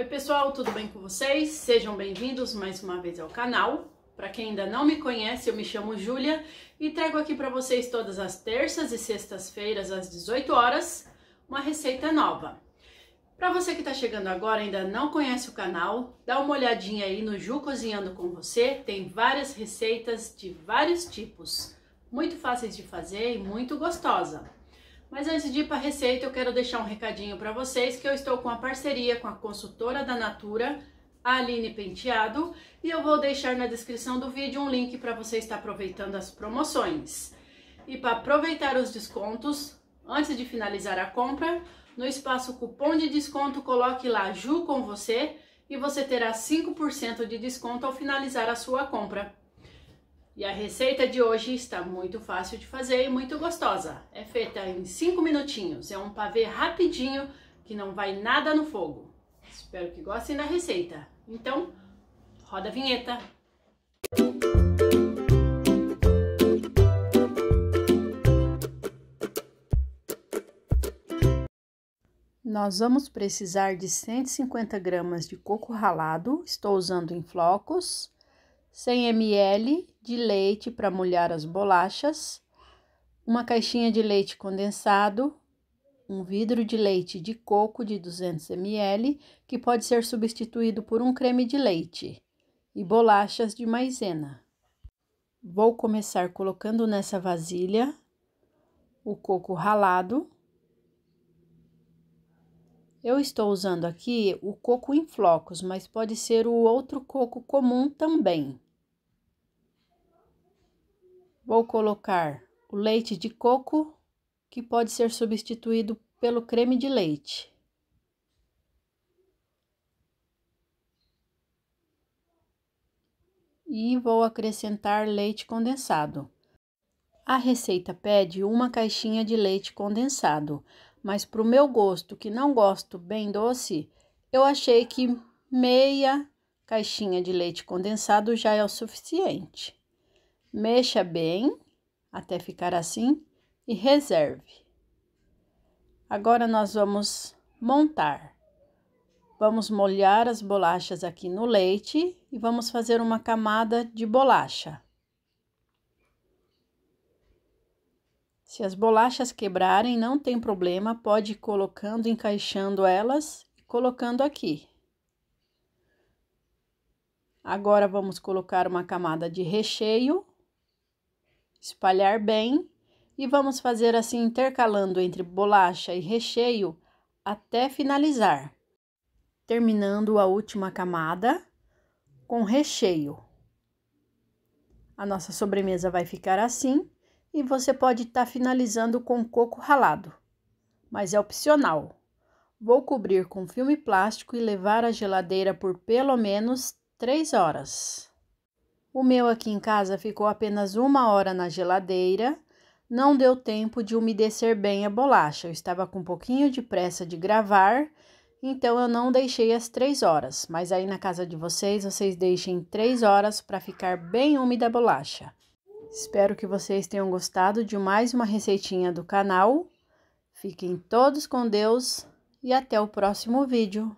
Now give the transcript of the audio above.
Oi pessoal, tudo bem com vocês? Sejam bem-vindos mais uma vez ao canal. Para quem ainda não me conhece, eu me chamo Júlia e trago aqui para vocês todas as terças e sextas-feiras às 18 horas uma receita nova. Para você que está chegando agora e ainda não conhece o canal, dá uma olhadinha aí no Ju Cozinhando com você, tem várias receitas de vários tipos, muito fáceis de fazer e muito gostosa. Mas antes de ir para a receita, eu quero deixar um recadinho para vocês que eu estou com a parceria com a consultora da Natura, a Aline Penteado, e eu vou deixar na descrição do vídeo um link para você estar aproveitando as promoções. E para aproveitar os descontos, antes de finalizar a compra, no espaço cupom de desconto coloque lá Ju com você e você terá 5% de desconto ao finalizar a sua compra. E a receita de hoje está muito fácil de fazer e muito gostosa. É feita em 5 minutinhos, é um pavê rapidinho que não vai nada no fogo. Espero que gostem da receita. Então, roda a vinheta! Nós vamos precisar de 150 gramas de coco ralado, estou usando em flocos, 100 ml de leite para molhar as bolachas, uma caixinha de leite condensado, um vidro de leite de coco de 200 ml, que pode ser substituído por um creme de leite, e bolachas de maisena. Vou começar colocando nessa vasilha o coco ralado. Eu estou usando aqui o coco em flocos, mas pode ser o outro coco comum também. Vou colocar o leite de coco, que pode ser substituído pelo creme de leite. E vou acrescentar leite condensado. A receita pede uma caixinha de leite condensado mas para o meu gosto, que não gosto bem doce, eu achei que meia caixinha de leite condensado já é o suficiente. Mexa bem até ficar assim e reserve. Agora nós vamos montar. Vamos molhar as bolachas aqui no leite e vamos fazer uma camada de bolacha. Se as bolachas quebrarem, não tem problema, pode ir colocando, encaixando elas e colocando aqui. Agora, vamos colocar uma camada de recheio, espalhar bem e vamos fazer assim, intercalando entre bolacha e recheio até finalizar. Terminando a última camada com recheio. A nossa sobremesa vai ficar assim e você pode estar tá finalizando com coco ralado, mas é opcional. Vou cobrir com filme plástico e levar à geladeira por pelo menos 3 horas. O meu aqui em casa ficou apenas uma hora na geladeira, não deu tempo de umedecer bem a bolacha, eu estava com um pouquinho de pressa de gravar, então eu não deixei as 3 horas, mas aí na casa de vocês, vocês deixem 3 horas para ficar bem úmida a bolacha. Espero que vocês tenham gostado de mais uma receitinha do canal. Fiquem todos com Deus e até o próximo vídeo.